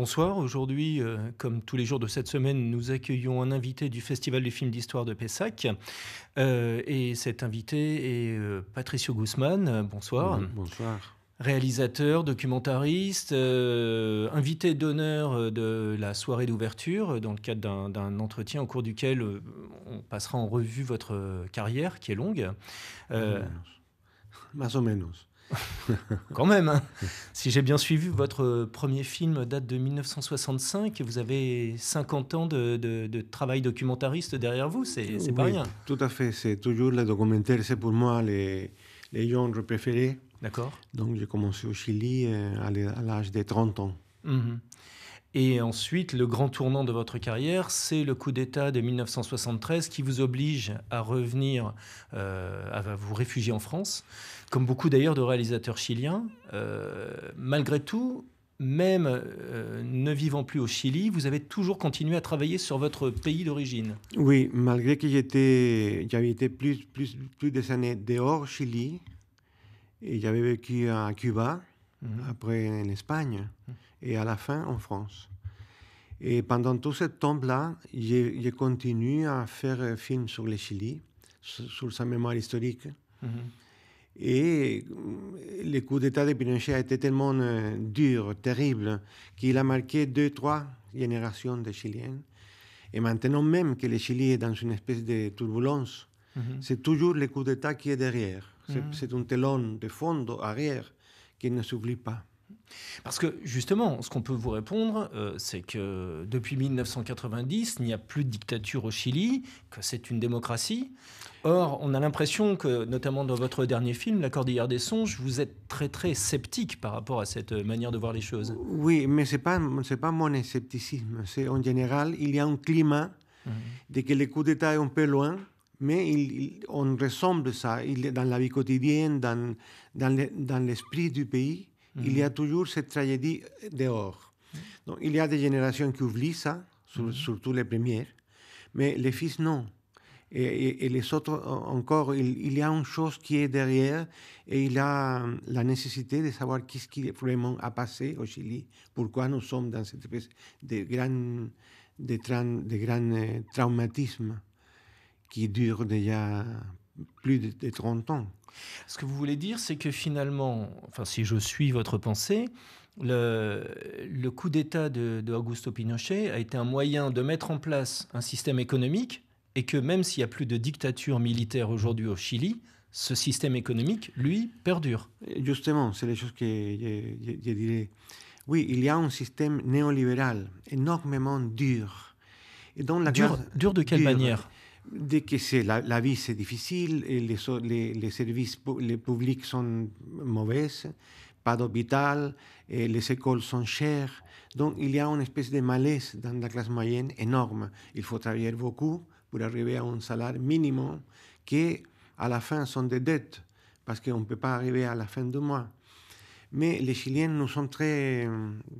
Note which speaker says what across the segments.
Speaker 1: Bonsoir, aujourd'hui, euh, comme tous les jours de cette semaine, nous accueillons un invité du Festival du film d'histoire de Pessac. Euh, et cet invité est euh, Patricio Guzman. Bonsoir. Bonsoir. Réalisateur, documentariste, invité d'honneur de la soirée d'ouverture dans le cadre d'un entretien au cours duquel on passera en revue votre carrière qui est longue. Más ou menos. Quand même. Hein. Si j'ai bien suivi, votre euh, premier film date de 1965 et vous avez 50 ans de, travail documentariste derrière vous. C'est pas rien.
Speaker 2: Tout à fait. C'est toujours le documentaire. C'est pour moi les, les genres préférés. D'accord. Donc j'ai commencé au Chili euh, à l'âge des 30 ans.
Speaker 1: Mhm. Et ensuite, le grand tournant de votre carrière, c'est le coup d'État de 1973 qui vous oblige à revenir, euh, à vous réfugier en France, comme beaucoup d'ailleurs de réalisateurs chiliens. Euh, malgré tout, même euh, ne vivant plus au Chili, vous avez toujours continué à travailler sur votre pays d'origine.
Speaker 2: Oui, malgré que j'avais été plus, plus, plus des années dehors Chili, et j'avais vécu à Cuba, mhm. après en Espagne. Mhm et à la fin en France. Et pendant tout ce temps-là, j'ai continué à faire un film sur le Chili, sur, sa mémoire historique. Mm-hmm. Et euh, le coup d'État de Pinochet a été tellement euh, dur, terrible, qu'il a marqué deux, trois générations de Chiliens. Et maintenant même que le Chili est dans une espèce de turbulence, mm-hmm. c'est toujours le coup d'État qui est derrière. C'est mm-hmm. un un telon de fond, arrière, qui ne s'oublie pas.
Speaker 1: Parce que justement, ce qu'on peut vous répondre, euh, c'est que depuis 1990, il n'y a plus de dictature au Chili, que c'est une démocratie. Or, on a l'impression que, notamment dans votre dernier film, La Cordillère des Songes, vous êtes très très sceptique par rapport à cette manière de voir les choses.
Speaker 2: Oui, mais ce n'est pas, pas mon scepticisme. C'est en général, il y a un climat mmh. de que les coups d'État sont un peu loin mais on ressemble ça il, dans la vie quotidienne, dans, dans l'esprit du pays. Il y a toujours cette tragédie dehors. Donc, il y a des générations qui oublient ça, sur, surtout les premières, mais les fils, non. Et, les autres, encore, il, y a une chose qui est derrière et il y a mm, la nécessité de savoir qu'est-ce qui vraiment a passé au Chili, pourquoi nous sommes dans cette espèce de grand, de, de grand eh, traumatisme qui dure déjà plus
Speaker 1: de 30 ans. Ce que vous voulez dire, c'est que finalement, enfin, si je suis votre pensée, le, le coup d'État de, Augusto Pinochet a été un moyen de mettre en place un système économique et que même s'il n'y a plus de dictature militaire aujourd'hui au Chili, ce système économique,
Speaker 2: lui, perdure. Justement, c'est les choses que je, dirais. Oui, il y a un système néolibéral énormément dur. Et dans la dur, de quelle manière dès que c'est la, vie c'est difficile, eh, les, les, services publics sont mauvais, pas d'hôpital, eh, les écoles sont chères. Donc il y a une espèce de malaise dans la classe moyenne énorme. Il faut travailler beaucoup pour arriver à un salaire minimum qui, à la fin, sont des dettes, parce qu'on ne peut pas arriver à la fin du mois. Mais les Chiliens, nous sont très,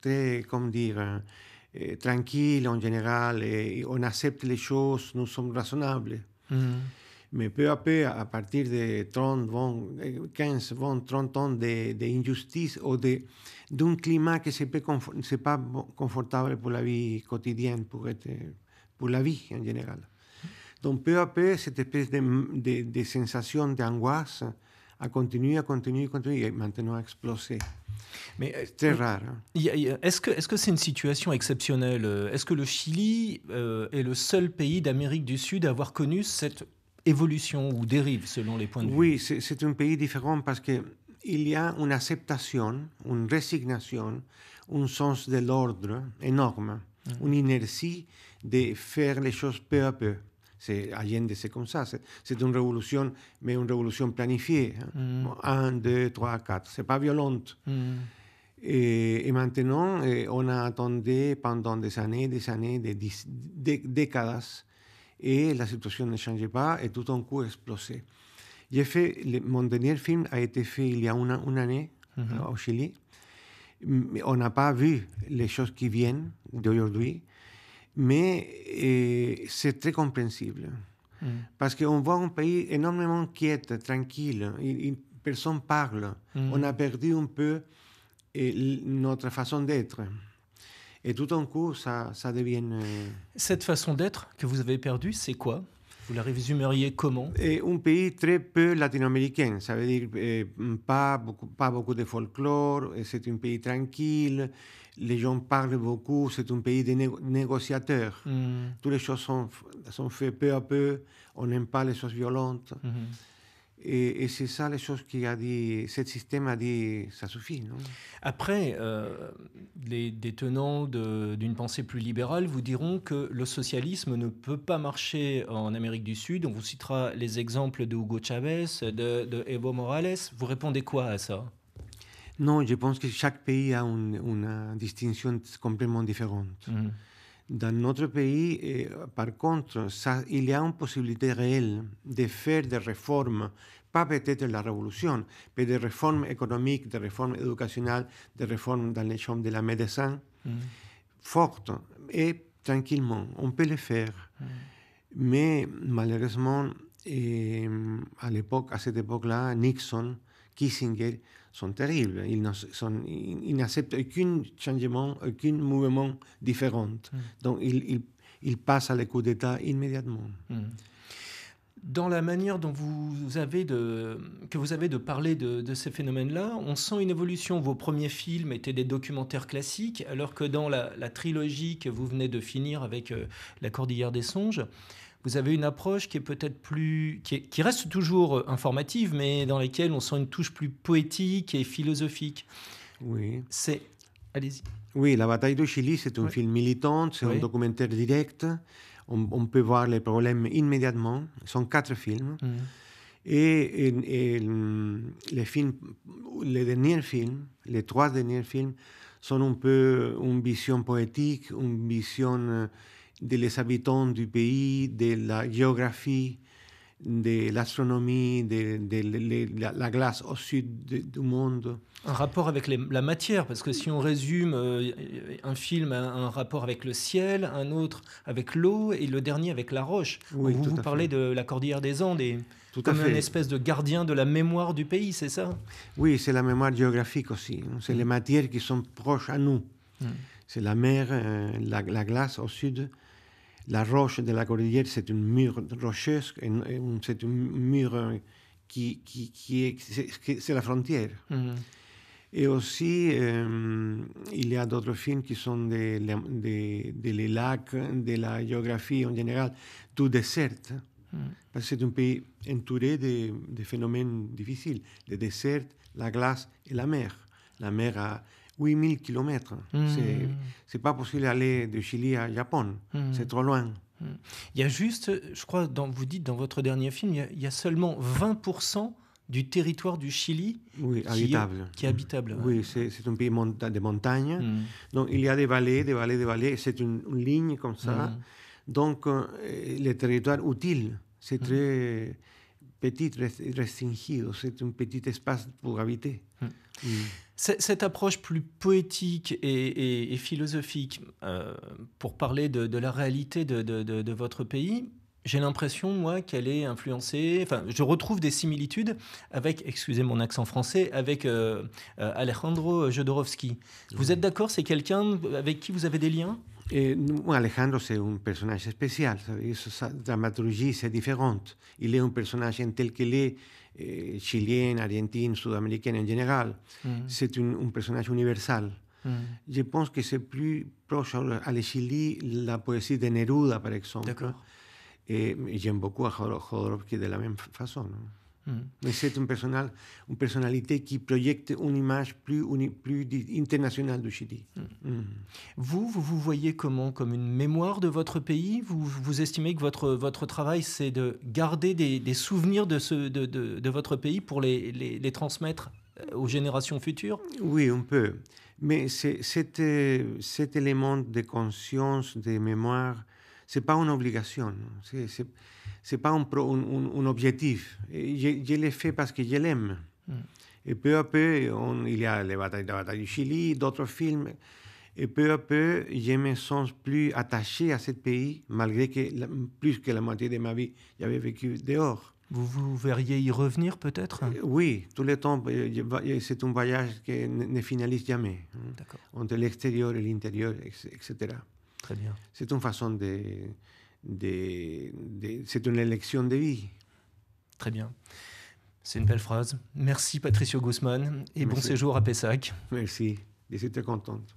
Speaker 2: très, comme dire, eh, en general, generale, eh, on accepte les choses, nous sommes raisonnables. Mm Mais peu à peu, à partir de 30, 20, 15, 20, 30 ans d'injustice de, de ou d'un climat qui n'est no pas confortable pour la vie quotidienne, pour, être, pour la vie en général. Donc peu à peu, cette espèce de, de, de sensation d'angoisse a continué, a continué, a continué, et maintenant a explosé.
Speaker 1: Mais euh, c'est rare. Hein. Est-ce que est-ce que c'est une situation exceptionnelle euh, Est-ce que le Chili euh, est le seul pays d'Amérique du Sud à avoir connu cette évolution ou dérive selon les points de oui,
Speaker 2: vue Oui, c'est un pays différent parce que il y a une acceptation, une résignation, un sens de l'ordre énorme, mm. une inertie de faire les choses peu à peu c'est Allende, c'est comme ça. C'est une révolution, mais une révolution planifiée. Un, deux, trois, quatre. Ce n'est pas violente. Et, maintenant, eh, on a attendu pendant des années, des années, des, décades, et la situation ne changeait pas, et tout d'un coup explosé. J'ai fait, le, mon dernier film a été fait il y a une, année mm-hmm. au Chili. on n'a pas vu les choses qui viennent d'aujourd'hui. Mais eh, c'est très compréhensible. Mm. Parce qu'on voit un pays énormément quiet, tranquille. personne parle. Mm. On a perdu un peu eh, notre façon d'être. Et tout d'un coup, ça, devient... Euh,
Speaker 1: Cette façon d'être que vous avez perdue, c'est quoi vous la résumeriez comment et
Speaker 2: eh, Un pays très peu latino-américain, ça veut dire pas, pas beaucoup de folklore, c'est un pays tranquille, les gens parlent beaucoup, c'est un pays de négociateurs. Mm. Toutes les choses sont, faites peu à peu, on n'aime pas les choses violentes. Mm-hmm. Et, c'est ça les choses qui a dit, ce système a dit, ça suffit.
Speaker 1: Après, euh, les détenants d'une pensée plus libérale vous diront que le socialisme ne peut pas marcher en Amérique du Sud. On vous citera les exemples de Hugo Chavez, de, de Evo Morales. Vous répondez quoi à ça
Speaker 2: non, je pense que chaque pays a une, distinction complètement différente. Mm. Dans notre pays, eh, par contre, il y a une possibilité réelle de faire des réformes, pas peut-être la révolution, mais des réformes économiques, des réformes éducationnelles, des réformes dans les chambres de la médecine, mm. fortes et tranquillement. On peut les mm. faire. Mais malheureusement, eh, à cette époque-là, Nixon Kissinger sont terribles. Hein. Ils n'acceptent aucun changement, aucun mouvement différent. Mm. Donc, ils, passent à l'écoute d'État immédiatement.
Speaker 1: Mm. Dans la manière dont vous avez de, que vous avez de parler de, ces phénomènes-là, on sent une évolution. Vos premiers films étaient des documentaires classiques, alors que dans la, trilogie que vous venez de finir avec euh, La Cordillère des Songes, vous avez une approche qui est peut-être plus, qui, reste toujours euh, informative, mais dans laquelle on sent une touche plus poétique et philosophique. Oui. C'est, allez-y.
Speaker 2: Oui, la bataille de Chili, c'est un film militant, c'est un documentaire direct. On, peut voir les problèmes immédiatement. Ce sont quatre films. Mm. Et, mm, les films, les derniers films, les trois derniers films, sont un peu une vision poétique, une vision euh, des habitants du pays, de la géographie, de l'astronomie, de, la, glace au sud du monde.
Speaker 1: Un rapport avec la matière, parce que si on résume, euh, un film a un rapport avec le ciel, un autre avec l'eau, et le dernier avec la roche. vous, parlez de la cordillère des Andes, comme une espèce de gardien de la mémoire du pays, c'est ça
Speaker 2: Oui, c'est la mémoire géographique aussi. C'est les mm. matières qui sont proches à nous. Mm. C'est la mer, euh, la, glace au sud, la roche de la cordillère, c'est un mur rocheuse, c'est un mur euh, qui, qui, est, c'est la frontière. Mm-hmm. Et aussi, euh, il y a d'autres films qui sont des de, lacs, de la géographie en général, tout désert. Mm. Parce que c'est un pays entouré de, phénomènes difficiles, le désert, la glace et la mer. La mer a 8000 km. Mm. C'est, pas possible d'aller de Chili à Japon. C'est mm. trop loin.
Speaker 1: Mm. Il y a juste, je crois, vous dites dans votre dernier film, il y a, seulement 20% du territoire du Chili qui, Est, habitable. Oui,
Speaker 2: c'est, un pays monta- de montagne. Donc il y a des vallées, des vallées, des vallées. C'est une, ligne comme ça. Donc euh, le les territoires utiles, c'est très petit,
Speaker 1: restringé. C'est un petit espace pour habiter. Cette approche plus poétique et, philosophique euh, pour parler de, la réalité de, votre pays, j'ai l'impression, moi, qu'elle est influencée, enfin, je retrouve des similitudes avec, excusez mon accent français, avec euh, euh, Alejandro Jodorowsky. Vous êtes d'accord C'est quelqu'un avec qui vous avez des liens
Speaker 2: Eh, Alejandro es un personaje especial, su dramaturgia es diferente. Es es un personaje en tel que es, eh, chileno, argentino, sudamericano en general. Mm. es un, personaje universal. Mm. Yo Je que es más proche à Chili la poesía de Neruda, por ejemplo, eh, y j'aime beaucoup a Jodorowsky de la misma forma. Mais mm. c'est une, personnalité qui projette une image plus, plus
Speaker 1: internationale du Chili. Mm. Mm. Vous, vous voyez comment Comme une mémoire de votre pays vous, vous estimez que votre, votre travail, c'est de garder des, souvenirs de, de, votre pays pour les, transmettre euh, aux générations futures
Speaker 2: Oui, on peut. Mais euh, cet élément de conscience, de mémoire, c'est pas une obligation, c'est n'est pas un, objectif. je, l'ai fait parce que je l'aime. Et peu à peu, il y a les batailles, la bataille du Chili, d'autres films. Et peu à peu, je me sens plus attaché à ce pays, malgré que plus que la moitié de ma vie, j'avais vécu dehors.
Speaker 1: Vous vous verriez y revenir peut-être eh,
Speaker 2: Oui, tous les temps. Eh, eh, c'est un voyage qui ne finalise jamais. Hein. Entre l'extérieur et l'intérieur, etc. C'est une façon de. c'est une élection de vie. Très bien.
Speaker 1: C'est une belle phrase. Merci Patricio Guzman et bon séjour à Pessac. Merci. Et c'était contente.